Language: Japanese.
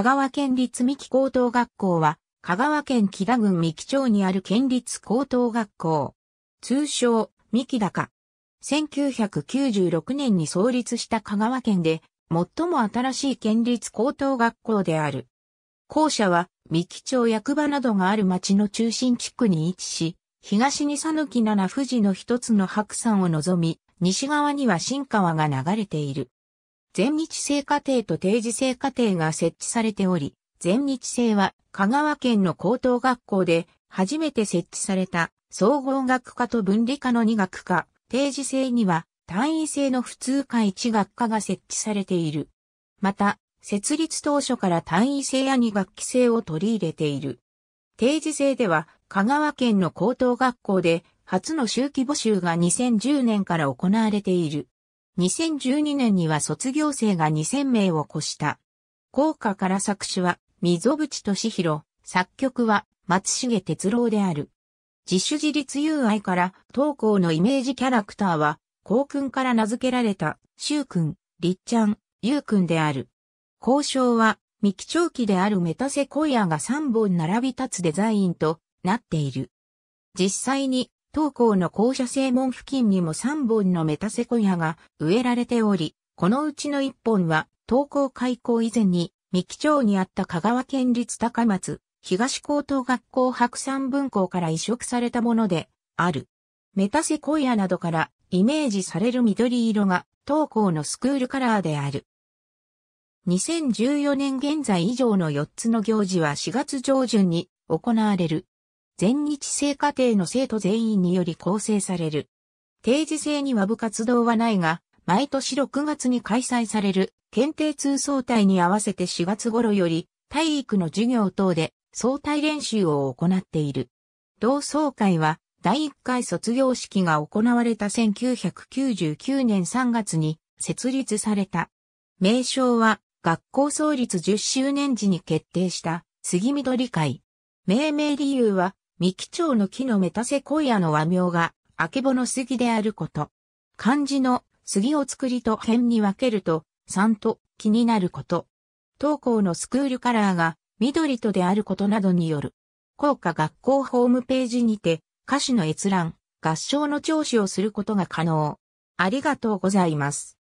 香川県立三木高等学校は、香川県木田郡三木町にある県立高等学校。通称、三木高。1996年に創立した香川県で、最も新しい県立高等学校である。校舎は、三木町役場などがある町の中心地区に位置し、東に讃岐七富士の一つの白山を望み、西側には新川が流れている。全日制課程と定時制課程が設置されており、全日制は香川県の高等学校で初めて設置された総合学科と分離科の2学科、定時制には単位制の普通科1学科が設置されている。また、設立当初から単位制や2学期制を取り入れている。定時制では香川県の高等学校で初の周期募集が2010年から行われている。2012年には卒業生が2000名を越した。校歌から作詞は、溝淵敏弘、作曲は、松重哲郎である。自主自立友愛から、投稿のイメージキャラクターは、校訓から名付けられた、周君、りっちゃん、ゆう君である。交渉は、三木長期であるメタセコイアが3本並び立つデザインとなっている。実際に東高の校舎正門付近にも3本のメタセコイアが植えられており、このうちの1本は東高開校以前に三木町にあった香川県立高松東高等学校白山分校から移植されたものである。メタセコイアなどからイメージされる緑色が東高のスクールカラーである。2014年現在以上の4つの行事は4月上旬に行われる。全日制課程の生徒全員により構成される。定時制には部活動はないが、毎年6月に開催される検定通総体に合わせて4月頃より体育の授業等で総体練習を行っている。同総会は第1回卒業式が行われた1999年3月に設立された。名称は学校創立10周年時に決定した杉緑会。命名理由は三木町の木のメタセコイアの和名が、あけぼの杉であること。漢字の杉を作りと辺に分けると、三と気になること。当校のスクールカラーが緑とであることなどによる。校歌学校ホームページにて、歌詞の閲覧、合唱の聴取をすることが可能。ありがとうございます。